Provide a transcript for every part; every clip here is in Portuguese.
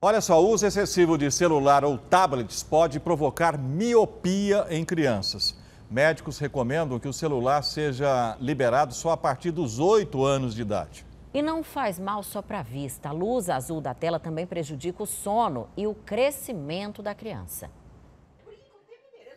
Olha só, o uso excessivo de celular ou tablets pode provocar miopia em crianças. Médicos recomendam que o celular seja liberado só a partir dos 8 anos de idade. E não faz mal só para a vista. A luz azul da tela também prejudica o sono e o crescimento da criança.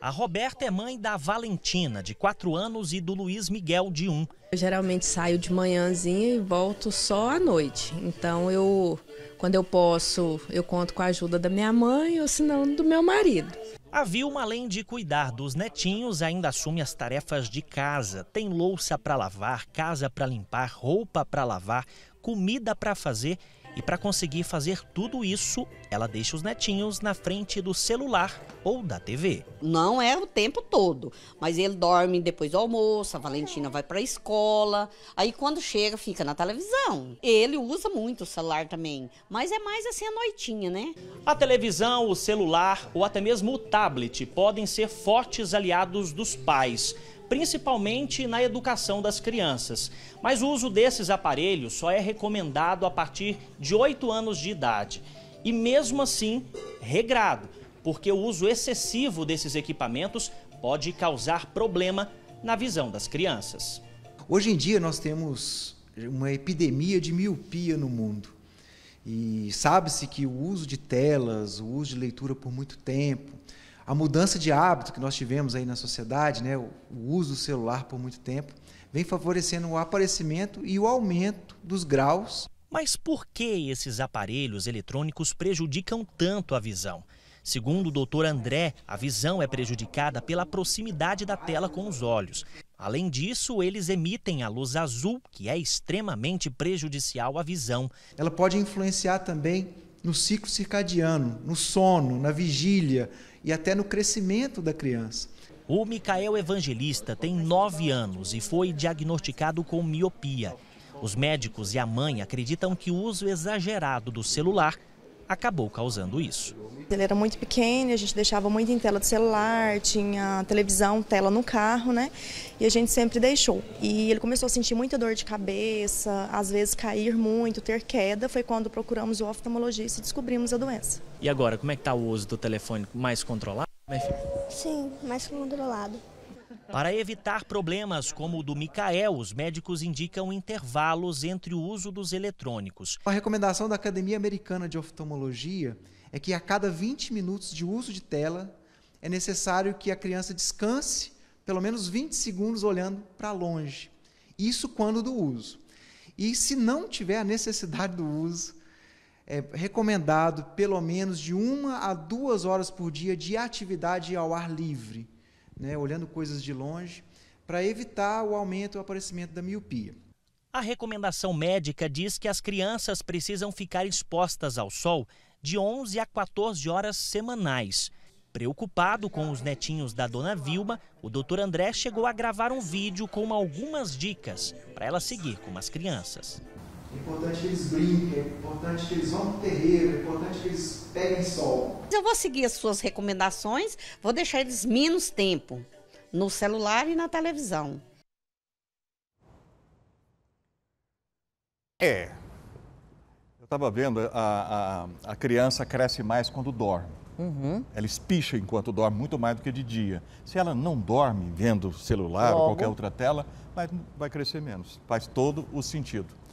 A Roberta é mãe da Valentina, de 4 anos, e do Luiz Miguel, de 1. Um. Eu geralmente saio de manhãzinha e volto só à noite. Então, eu, quando eu posso, eu conto com a ajuda da minha mãe ou, se não, do meu marido. A Vilma, além de cuidar dos netinhos, ainda assume as tarefas de casa. Tem louça para lavar, casa para limpar, roupa para lavar, comida para fazer e para conseguir fazer tudo isso, ela deixa os netinhos na frente do celular ou da TV. Não é o tempo todo, mas ele dorme depois do almoço, a Valentina vai para a escola, aí quando chega fica na televisão. Ele usa muito o celular também, mas é mais assim a noitinha, né? A televisão, o celular ou até mesmo o tablet podem ser fortes aliados dos pais principalmente na educação das crianças. Mas o uso desses aparelhos só é recomendado a partir de 8 anos de idade. E mesmo assim, regrado, porque o uso excessivo desses equipamentos pode causar problema na visão das crianças. Hoje em dia nós temos uma epidemia de miopia no mundo. E sabe-se que o uso de telas, o uso de leitura por muito tempo, a mudança de hábito que nós tivemos aí na sociedade, né, o uso do celular por muito tempo, vem favorecendo o aparecimento e o aumento dos graus. Mas por que esses aparelhos eletrônicos prejudicam tanto a visão? Segundo o doutor André, a visão é prejudicada pela proximidade da tela com os olhos. Além disso, eles emitem a luz azul, que é extremamente prejudicial à visão. Ela pode influenciar também no ciclo circadiano, no sono, na vigília, e até no crescimento da criança. O Micael Evangelista tem 9 anos e foi diagnosticado com miopia. Os médicos e a mãe acreditam que o uso exagerado do celular acabou causando isso. Ele era muito pequeno, a gente deixava muito em tela de celular, tinha televisão, tela no carro, né? E a gente sempre deixou. E ele começou a sentir muita dor de cabeça, às vezes cair muito, ter queda. Foi quando procuramos o oftalmologista e descobrimos a doença. E agora, como é que está o uso do telefone mais controlado? É Sim, mais controlado. Para evitar problemas como o do Micael, os médicos indicam intervalos entre o uso dos eletrônicos. A recomendação da Academia Americana de Oftalmologia é que a cada 20 minutos de uso de tela é necessário que a criança descanse pelo menos 20 segundos olhando para longe. Isso quando do uso. E se não tiver a necessidade do uso, é recomendado pelo menos de uma a duas horas por dia de atividade ao ar livre né, olhando coisas de longe, para evitar o aumento e o aparecimento da miopia. A recomendação médica diz que as crianças precisam ficar expostas ao sol de 11 a 14 horas semanais. Preocupado com os netinhos da dona Vilma, o doutor André chegou a gravar um vídeo com algumas dicas para ela seguir com as crianças. É importante que eles brinquem, é importante que eles vão pro terreiro, é importante que eles peguem sol. Eu vou seguir as suas recomendações, vou deixar eles menos tempo no celular e na televisão. É. Eu estava vendo, a, a, a, criança cresce mais quando dorme. Uhum. Ela espicha enquanto dorme, muito mais do que de dia. Se ela não dorme vendo celular Logo. ou qualquer outra tela, vai, vai crescer menos. Faz todo o sentido.